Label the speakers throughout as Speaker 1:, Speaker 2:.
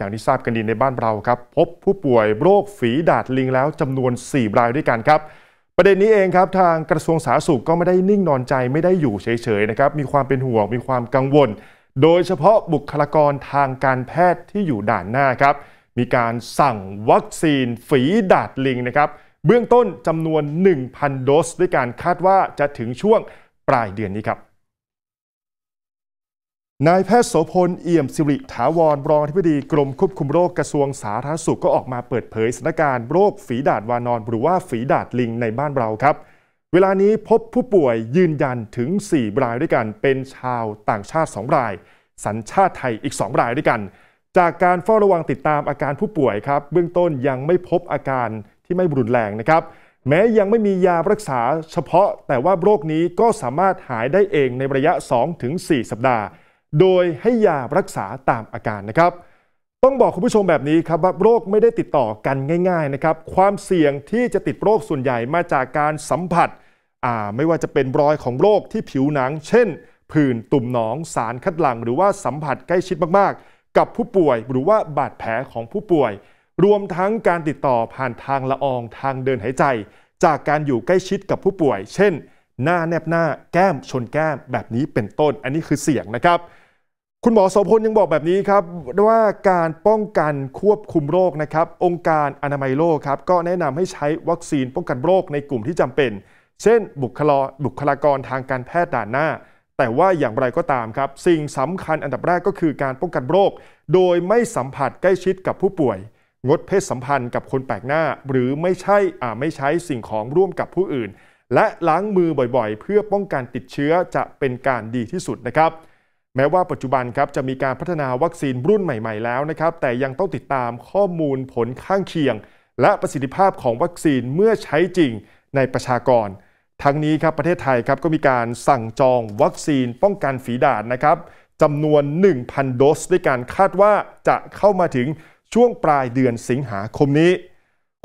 Speaker 1: อย่างที่ทราบกันดีในบ้านเราครับพบผู้ป่วยโรคฝีดาดลิงแล้วจำนวน 4 รายด้วยกันครับ ประเด็นนี้เองครับ ทางกระทรวงสาธารณสุขก็ไม่ได้นิ่งนอนใจไม่ได้อยู่เฉยๆนะครับมีความเป็นห่วง มีความกังวล โดยเฉพาะบุคลากรทางการแพทย์ที่อยู่ด่านหน้าครับมีการสั่งวัคซีนฝีดาดลิงนะครับเบื้องต้นจำนวน 1,000โดสด้วยการคาดว่าจะถึงช่วงปลายเดือนนี้ครับนายแพทย์ โสพลเอี่ยมสิริ ถาวรรองอธิบดีกรมควบคุมโรค กระทรวงสาธารณสุขก็ออกมาเปิดเผยสถานการณ์โรคฝีดาดวานอนหรือว่าฝีดาดลิงในบ้านเราครับ เวลานี้พบผู้ป่วยยืนยันถึง 4 รายด้วยกัน เป็นชาวต่างชาติ2ราย สัญชาติไทยอีก 2 รายด้วยกัน จากการเฝ้าระวังติดตามอาการผู้ป่วยครับเบื้องต้นยังไม่พบอาการที่ไม่รุนแรงนะครับ แม้ยังไม่มียารักษาเฉพาะแต่ว่าโรคนี้ก็สามารถหายได้เองในระยะ2-4สัปดาห์โดยให้ยารักษาตามอาการนะครับ ต้องบอกคุณผู้ชมแบบนี้ครับว่าโรคไม่ได้ติดต่อกันง่าย ๆนะครับ ความเสี่ยงที่จะติดโรคส่วนใหญ่มาจากการสัมผัส ไม่ว่าจะเป็นรอยของโรคที่ผิวหนัง เช่นผื่นตุ่มหนอง สารคัดหลั่งหรือว่าสัมผัสใกล้ชิดมากๆ กับผู้ป่วยหรือว่าบาดแผลของผู้ป่วย รวมทั้งการติดต่อผ่านทางละอองทางเดินหายใจ จากการอยู่ใกล้ชิดกับผู้ป่วย เช่น หน้าแนบหน้าแก้มชนแก้มแบบนี้เป็นต้น อันนี้คือเสี่ยงนะครับคุณหมอโสพลยังบอกแบบนี้ครับ ว่าการป้องกันควบคุมโรคนะครับ องค์การอนามัยโลกครับก็แนะนำให้ใช้วัคซีนป้องกันโรคในกลุ่มที่จำเป็น เช่น บุคลาบุคลากรทางการแพทย์ด่านหน้า แต่ว่าอย่างไรก็ตามครับ สิ่งสำคัญอันดับแรกก็คือการป้องกันโรค โดยไม่สัมผัสใกล้ชิดกับผู้ป่วย งดเพศสัมพันธ์กับคนแปลกหน้า หรือไม่ใช่อ่าไม่ใช้สิ่งของร่วมกับผู้อื่น และล้างมือบ่อยๆ เพื่อป้องกันติดเชื้อจะเป็นการดีที่สุดนะครับแม้ว่าปัจจุบันครับจะมีการพัฒนาวัคซีนรุ่นใหม่ ๆ แล้วนะครับแต่ยังต้องติดตามข้อมูลผลข้างเคียง และประสิทธิภาพของวัคซีนเมื่อใช้จริงในประชากร ทั้งนี้ครับประเทศไทยครับก็มีการสั่งจองวัคซีนป้องกันฝีดาษนะครับจำนวน 1,000โดสด้วยการคาดว่าจะเข้ามาถึงช่วงปลายเดือนสิงหาคมนี้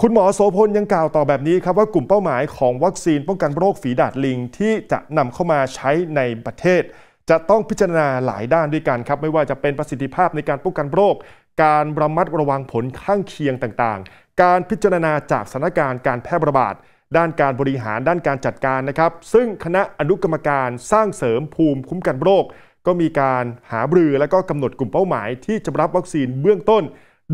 Speaker 1: คุณหมอโสพลยังกล่าวต่อแบบนี้ครับว่ากลุ่มเป้าหมายของวัคซีน ป้องกันโรคฝีดาษลิงที่จะนำเข้ามาใช้ในประเทศจะต้องพิจารณาหลายด้านด้วยกันครับไม่ว่าจะเป็นประสิทธิภาพในการป้องกันโรค การระมัดระวังผลข้างเคียงต่างๆ การพิจารณาจากสถานการณ์การแพร่ระบาด ด้านการบริหารด้านการจัดการนะครับ ซึ่งคณะอนุกรรมการสร้างเสริมภูมิคุ้มกันโรค ก็มีการหาบรือและก็กำหนดกลุ่มเป้าหมายที่จะรับวัคซีนเบื้องต้น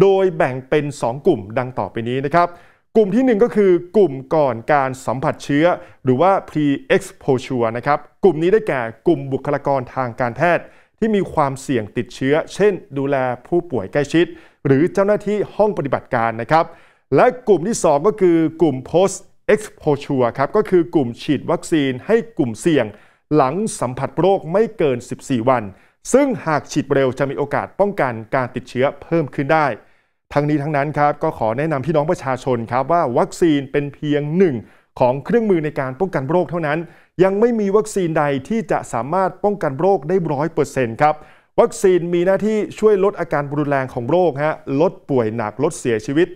Speaker 1: โดยแบ่งเป็น 2 กลุ่มดังต่อไปนี้นะครับกลุ่มที่ 1ก็คือกลุ่มก่อนการสัมผัสเชื้อหรือว่า pre-exposure นะครับกลุ่มนี้ได้แก่กลุ่มบุคลากรทางการแพทย์ที่มีความเสี่ยงติดเชื้อ เช่น ดูแลผู้ป่วยใกล้ชิด หรือเจ้าหน้าที่ห้องปฏิบัติการนะครับและกลุ่มที่ 2 ก็คือกลุ่ม post exposure ครับก็คือกลุ่มฉีดวัคซีน ให้กลุ่มเสี่ยง หลังสัมผัสโรคไม่เกิน 14 วัน ซึ่งหากฉีดเร็วจะมีโอกาสป้องกันการติดเชื้อเพิ่มขึ้นได้ทั้งนี้ทั้งนั้นครับก็ขอแนะนำพี่น้องประชาชนครับว่าวัคซีนเป็นเพียงหนึ่งของเครื่องมือในการป้องกันโรคเท่านั้น ยังไม่มีวัคซีนใดที่จะสามารถป้องกันโรคได้ร้อยเปอร์เซ็นต์ครับวัคซีนมีหน้าที่ช่วยลดอาการรุนแรงของโรคฮะลดป่วยหนักลดเสียชีวิต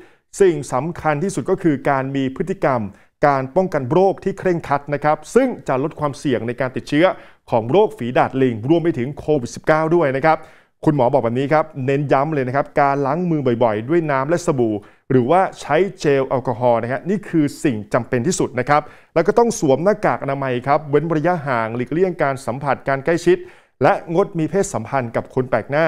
Speaker 1: สิ่งสำคัญที่สุดก็คือการมีพฤติกรรม การป้องกันโรคที่เคร่งครัดนะครับ ซึ่งจะลดความเสี่ยงในการติดเชื้อของโรคฝีดาดลิงรวมไปถึงโควิด -19 ด้วยนะครับคุณหมอบอกแบบนี้ครับเน้นย้ำเลยนะครับ การล้างมือบ่อยๆ ด้วยน้ำและสบู่ หรือว่าใช้เจลแอลกอฮอล์นะครนี่คือสิ่งจำเป็นที่สุดนะครับแล้วก็ต้องสวมหน้ากากอนามัยครับเว้นระยะห่างหลีกเลี่ยงการสัมผัสการใกล้ชิด และงดมีเพศสัมพันธ์กับคนแปลกหน้า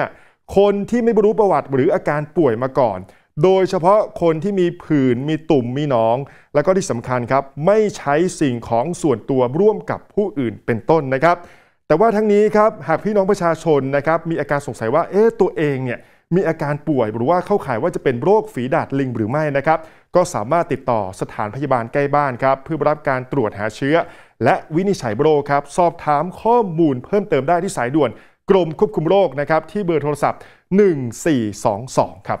Speaker 1: คนที่ไม่รู้ประวัติหรืออาการป่วยมาก่อน โดยเฉพาะคนที่มีผื่นมีตุ่มมีหนอง แล้วก็ที่สำคัญครับไม่ใช้สิ่งของส่วนตัวร่วมกับผู้อื่นเป็นต้นนะครับแต่ว่าทั้งนี้ครับหากพี่น้องประชาชนนะครับมีอาการสงสัยว่าเอ๊ะตัวเองเนี่ยมีอาการป่วยหรือว่าเข้าข่ายว่าจะเป็นโรคฝีดาดลิง หรือไม่นะครับก็สามารถติดต่อสถานพยาบาลใกล้บ้านครับเพื่อรับการตรวจหาเชื้อ และวินิจฉัยโรคครับสอบถามข้อมูลเพิ่มเติมได้ที่สายด่วนกรมควบคุมโรคนะครับที่เบอร์โทรศัพท์ 1422 ครับ